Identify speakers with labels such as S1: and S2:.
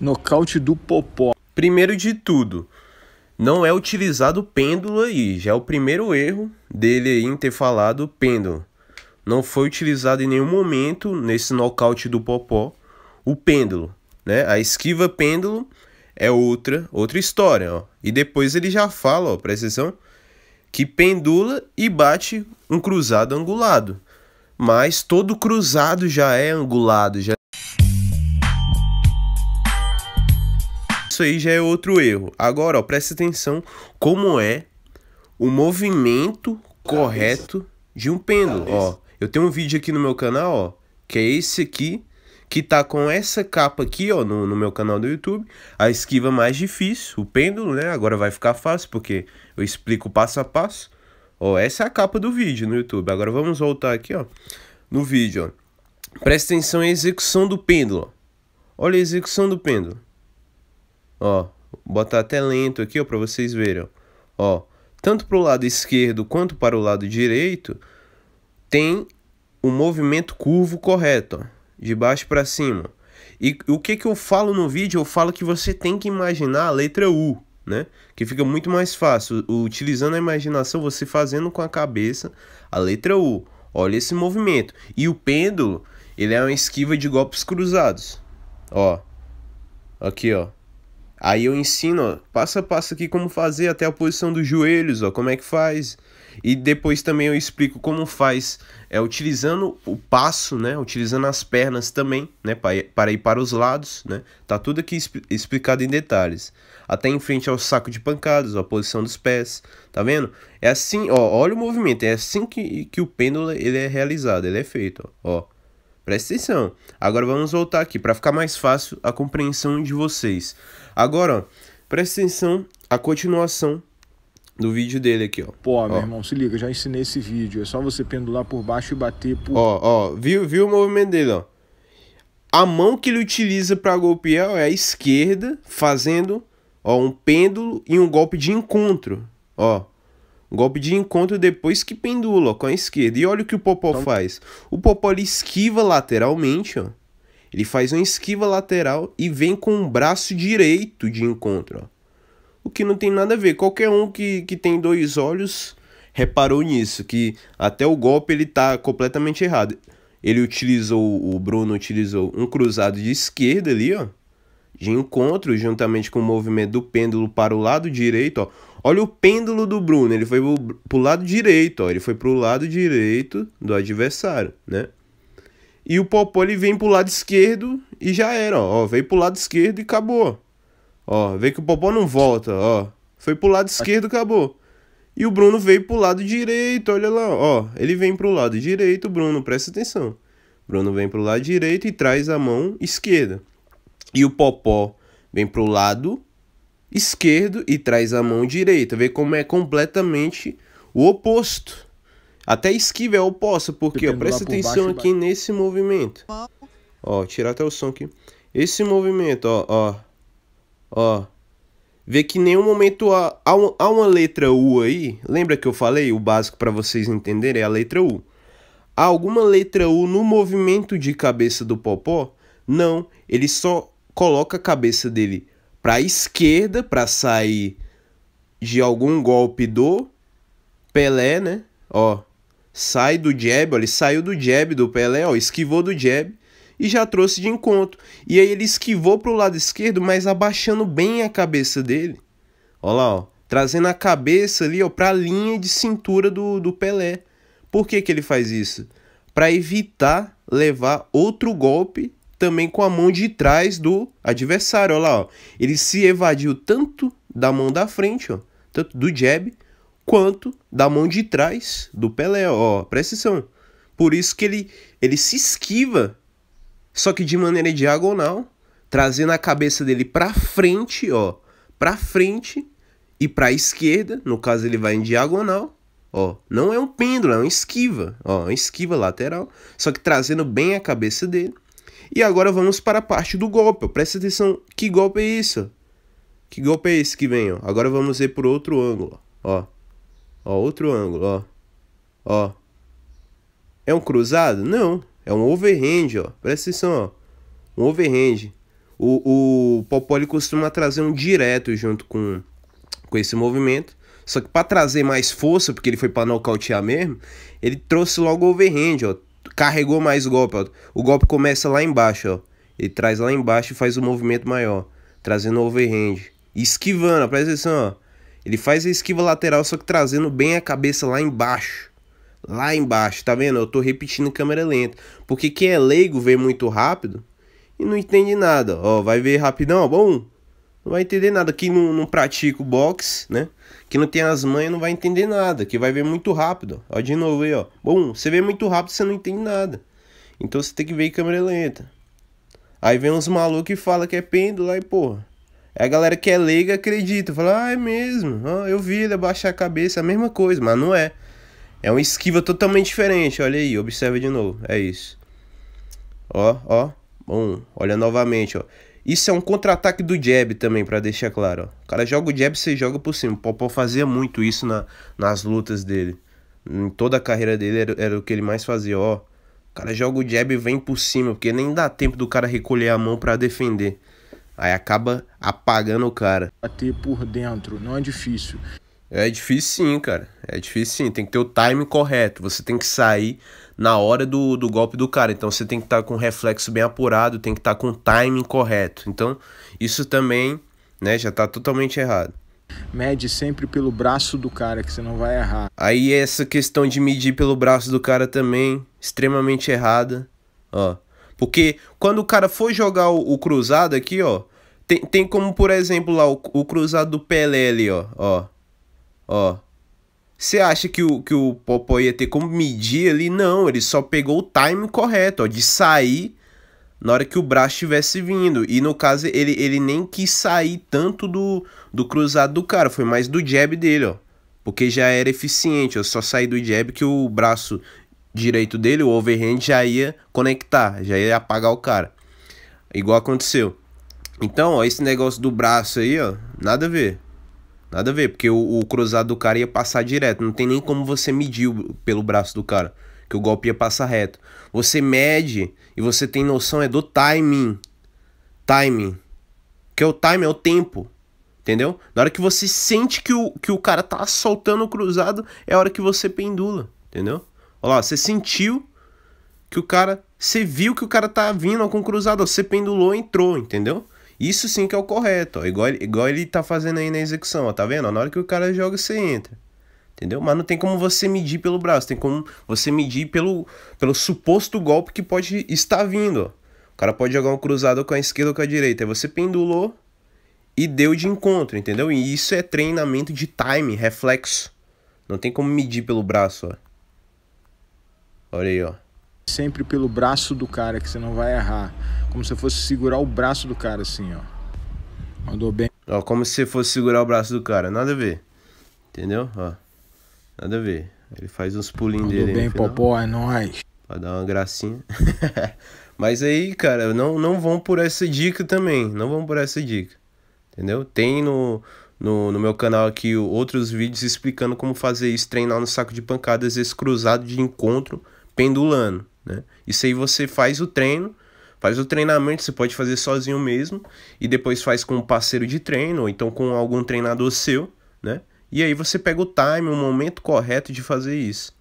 S1: Nocaute do Popó. Primeiro de tudo, não é utilizado pêndulo aí. Já é o primeiro erro dele em ter falado pêndulo. Não foi utilizado em nenhum momento nesse nocaute do Popó o pêndulo. Né? A esquiva pêndulo é outra outra história. Ó. E depois ele já fala, ó, presta atenção, que pendula e bate um cruzado angulado. Mas todo cruzado já é angulado. Já isso aí já é outro erro. Agora, ó, presta atenção como é o movimento correto de um pêndulo, ó. Eu tenho um vídeo aqui no meu canal, ó, que é esse aqui, que tá com essa capa aqui, ó, no, no meu canal do YouTube. A esquiva mais difícil, o pêndulo, né? Agora vai ficar fácil, porque eu explico passo a passo. Ó, essa é a capa do vídeo no YouTube. Agora vamos voltar aqui, ó, no vídeo, ó. Presta atenção à execução do pêndulo, ó. Olha a execução do pêndulo. Ó, botar até lento aqui, ó, para vocês verem. Ó, tanto para o lado esquerdo quanto para o lado direito, tem o um movimento curvo correto, ó, de baixo para cima. E o que, que eu falo no vídeo? Eu falo que você tem que imaginar a letra U, né? Que fica muito mais fácil. Utilizando a imaginação, você fazendo com a cabeça a letra U. Olha esse movimento. E o pêndulo, ele é uma esquiva de golpes cruzados. Ó. Aqui, ó. Aí eu ensino, ó, passo a passo aqui como fazer até a posição dos joelhos, ó, como é que faz. E depois também eu explico como faz, é utilizando o passo, né, utilizando as pernas também, né, para ir para os lados, né. Tá tudo aqui explicado em detalhes. Até em frente ao saco de pancadas, ó, a posição dos pés, tá vendo? É assim, ó, olha o movimento, é assim que, que o pêndulo ele é realizado, ele é feito, ó. ó. Presta atenção. Agora vamos voltar aqui para ficar mais fácil a compreensão de vocês. Agora, ó, presta atenção a continuação do vídeo dele aqui, ó. Pô, meu ó. irmão, se liga, já ensinei esse vídeo. É só você pendular por baixo e bater por. Ó, ó, viu, viu o movimento dele, ó. A mão que ele utiliza para golpear é a esquerda, fazendo ó, um pêndulo e um golpe de encontro. Ó, Golpe de encontro depois que pendula com a esquerda. E olha o que o Popó então... faz. O Popó ele esquiva lateralmente, ó. Ele faz uma esquiva lateral e vem com o braço direito de encontro. Ó. O que não tem nada a ver. Qualquer um que, que tem dois olhos reparou nisso. Que até o golpe ele tá completamente errado. Ele utilizou, o Bruno utilizou um cruzado de esquerda ali, ó de encontro, juntamente com o movimento do pêndulo para o lado direito, ó. Olha o pêndulo do Bruno, ele foi pro lado direito, ó, ele foi pro lado direito do adversário, né? E o Popó ele vem pro lado esquerdo e já era, ó, ó veio pro lado esquerdo e acabou. Ó, vê que o Popó não volta, ó. Foi pro lado esquerdo, acabou. E o Bruno veio pro lado direito, olha lá, ó. Ele vem pro lado direito, Bruno, presta atenção. Bruno vem pro lado direito e traz a mão esquerda. E o Popó vem pro lado esquerdo e traz a mão direita. Vê como é completamente o oposto. Até esquiva é oposta, porque ó, presta atenção aqui nesse movimento. Ó, tirar até o som aqui. Esse movimento, ó, ó. Ó. Vê que em nenhum momento há, há, há uma letra U aí. Lembra que eu falei? O básico para vocês entenderem é a letra U. Há alguma letra U no movimento de cabeça do Popó? Não, ele só coloca a cabeça dele para a esquerda para sair de algum golpe do Pelé, né? Ó, sai do jab, ó, ele saiu do jab do Pelé, ó, esquivou do jab e já trouxe de encontro. E aí ele esquivou pro lado esquerdo, mas abaixando bem a cabeça dele. Ó lá, ó, trazendo a cabeça ali, ó, a linha de cintura do, do Pelé. Por que que ele faz isso? Para evitar levar outro golpe também com a mão de trás do adversário. Olha lá, ó. ele se evadiu tanto da mão da frente, ó, tanto do jab, quanto da mão de trás do Pelé. Ó, presta atenção. Por isso que ele, ele se esquiva, só que de maneira diagonal, trazendo a cabeça dele para frente, ó, para frente e para a esquerda. No caso, ele vai em diagonal. Ó, não é um pêndulo, é uma esquiva, ó, uma esquiva lateral, só que trazendo bem a cabeça dele e agora vamos para a parte do golpe. Presta atenção, que golpe é isso? Que golpe é esse que vem, ó? Agora vamos ver por outro ângulo, ó. Ó, outro ângulo, ó. Ó. É um cruzado? Não. É um overhand, ó. Presta atenção, ó. Um overhand. O, o Popoli costuma trazer um direto junto com, com esse movimento. Só que para trazer mais força, porque ele foi para nocautear mesmo, ele trouxe logo o overhand, ó carregou mais o golpe. Ó. O golpe começa lá embaixo, ó. Ele traz lá embaixo e faz o um movimento maior, trazendo o overhand. Esquivando, ó, presta atenção, ó. Ele faz a esquiva lateral, só que trazendo bem a cabeça lá embaixo. Lá embaixo, tá vendo? Eu tô repetindo em câmera lenta. Porque quem é leigo vê muito rápido e não entende nada. Ó, vai ver rapidão, bom não vai entender nada. Quem não, não pratica o boxe, né? Que não tem as manhas, não vai entender nada. Que vai ver muito rápido. Ó, de novo aí, ó. Bom, você vê muito rápido, você não entende nada. Então você tem que ver em câmera lenta. Aí vem uns malucos e fala que é pêndulo, aí, porra. Aí a galera que é leiga acredita. Fala, ah, é mesmo. Ah, eu vi ele abaixar a cabeça, a mesma coisa, mas não é. É uma esquiva totalmente diferente. Olha aí, observa de novo. É isso. Ó, ó. Bom, olha novamente, ó. Isso é um contra-ataque do jab também, para deixar claro. Ó. O cara joga o jab, você joga por cima. O Popó fazia muito isso na, nas lutas dele. Em toda a carreira dele era, era o que ele mais fazia, ó. O cara joga o jab e vem por cima, porque nem dá tempo do cara recolher a mão para defender. Aí acaba apagando o cara. Bater por dentro, não é difícil. É difícil sim, cara. É difícil sim. Tem que ter o time correto. Você tem que sair na hora do, do golpe do cara. Então você tem que estar tá com o reflexo bem apurado, tem que estar tá com o timing correto. Então isso também né, já está totalmente errado. Mede sempre pelo braço do cara, que você não vai errar. Aí essa questão de medir pelo braço do cara também, extremamente errada. Ó. Porque quando o cara for jogar o, o cruzado aqui, ó. Tem, tem como, por exemplo, lá o, o cruzado do Pelé ali, ó. Ó. Ó. Você acha que o, que o Popó ia ter como medir ali? Não, ele só pegou o time correto, ó, de sair na hora que o braço estivesse vindo. E no caso, ele, ele nem quis sair tanto do, do cruzado do cara, foi mais do jab dele, ó. Porque já era eficiente, ó, só sair do jab que o braço direito dele, o overhand, já ia conectar, já ia apagar o cara. Igual aconteceu. Então, ó, esse negócio do braço aí, ó, nada a ver. Nada a ver, porque o, o, cruzado do cara ia passar direto. Não tem nem como você medir o, pelo braço do cara. Que o golpe ia passar reto. Você mede e você tem noção é do timing. Timing. Que é o time, é o tempo. Entendeu? Na hora que você sente que o, que o cara tá soltando o cruzado, é a hora que você pendula. Entendeu? Olha lá, você sentiu que o cara. Você viu que o cara tá vindo com o cruzado. Você pendulou entrou, entendeu? Isso sim que é o correto, ó. Igual, igual ele tá fazendo aí na execução, ó. Tá vendo? Ó, na hora que o cara joga, você entra. Entendeu? Mas não tem como você medir pelo braço, tem como você medir pelo, pelo suposto golpe que pode estar vindo. Ó. O cara pode jogar um cruzado com a esquerda ou com a direita. Aí você pendulou e deu de encontro, entendeu? E isso é treinamento de time, reflexo. Não tem como medir pelo braço, ó. Olha aí, ó sempre pelo braço do cara, que você não vai errar. Como se fosse segurar o braço do cara, assim, ó. Mandou bem. Ó, como se fosse segurar o braço do cara, nada a ver. Entendeu? Ó. Nada a ver. Ele faz uns pulinhos dele. mandou bem, popó, é nóis. Pra dar uma gracinha. Mas aí, cara, não, não vão por essa dica também. Não vão por essa dica. Entendeu? Tem no, no, no meu canal aqui outros vídeos explicando como fazer isso, treinar no saco de pancadas, esse cruzado de encontro pendulando. Né? Isso aí você faz o treino, faz o treinamento, você pode fazer sozinho mesmo, e depois faz com um parceiro de treino, ou então com algum treinador seu, né? E aí você pega o time, o momento correto de fazer isso.